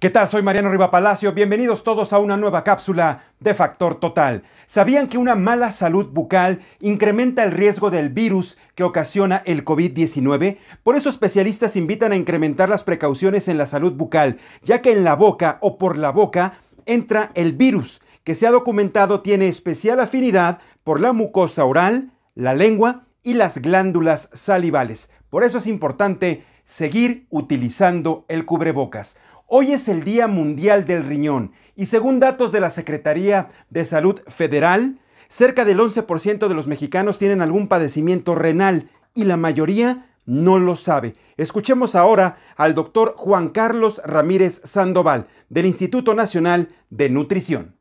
¿Qué tal? Soy Mariano Riva Palacio. Bienvenidos todos a una nueva cápsula de Factor Total. ¿Sabían que una mala salud bucal incrementa el riesgo del virus que ocasiona el COVID-19? Por eso especialistas invitan a incrementar las precauciones en la salud bucal, ya que en la boca o por la boca entra el virus, que se ha documentado tiene especial afinidad por la mucosa oral, la lengua y las glándulas salivales. Por eso es importante seguir utilizando el cubrebocas. Hoy es el Día Mundial del Riñón y según datos de la Secretaría de Salud Federal, cerca del 11% de los mexicanos tienen algún padecimiento renal y la mayoría no lo sabe. Escuchemos ahora al doctor Juan Carlos Ramírez Sandoval del Instituto Nacional de Nutrición.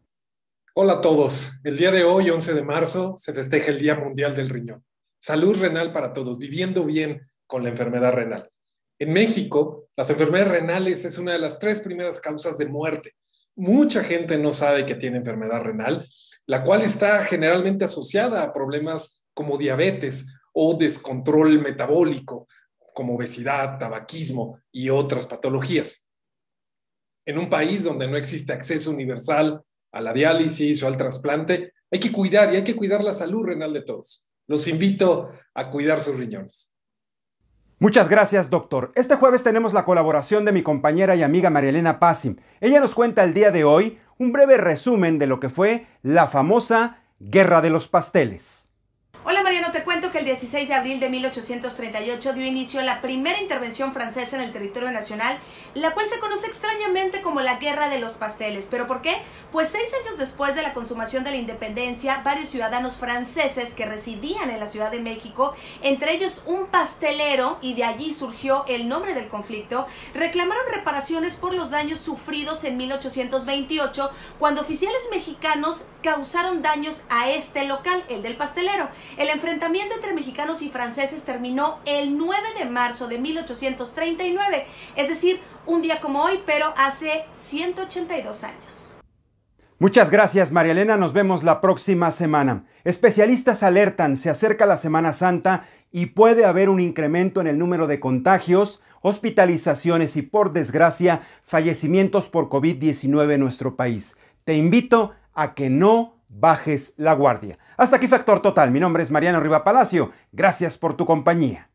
Hola a todos. El día de hoy, 11 de marzo, se festeja el Día Mundial del Riñón. Salud renal para todos, viviendo bien con la enfermedad renal. En México, las enfermedades renales es una de las tres primeras causas de muerte. Mucha gente no sabe que tiene enfermedad renal, la cual está generalmente asociada a problemas como diabetes o descontrol metabólico, como obesidad, tabaquismo y otras patologías. En un país donde no existe acceso universal a la diálisis o al trasplante, hay que cuidar y hay que cuidar la salud renal de todos. Los invito a cuidar sus riñones. Muchas gracias, doctor. Este jueves tenemos la colaboración de mi compañera y amiga Marielena Passim. Ella nos cuenta el día de hoy un breve resumen de lo que fue la famosa Guerra de los Pasteles. Hola Marielena que el 16 de abril de 1838 dio inicio a la primera intervención francesa en el territorio nacional, la cual se conoce extrañamente como la Guerra de los Pasteles. ¿Pero por qué? Pues seis años después de la consumación de la independencia, varios ciudadanos franceses que residían en la Ciudad de México, entre ellos un pastelero, y de allí surgió el nombre del conflicto, reclamaron reparaciones por los daños sufridos en 1828 cuando oficiales mexicanos causaron daños a este local, el del pastelero. El enfrentamiento entre mexicanos y franceses terminó el 9 de marzo de 1839, es decir, un día como hoy, pero hace 182 años. Muchas gracias María Elena, nos vemos la próxima semana. Especialistas alertan, se acerca la Semana Santa y puede haber un incremento en el número de contagios, hospitalizaciones y por desgracia fallecimientos por COVID-19 en nuestro país. Te invito a que no bajes la guardia. Hasta aquí Factor Total. Mi nombre es Mariano Riva Palacio. Gracias por tu compañía.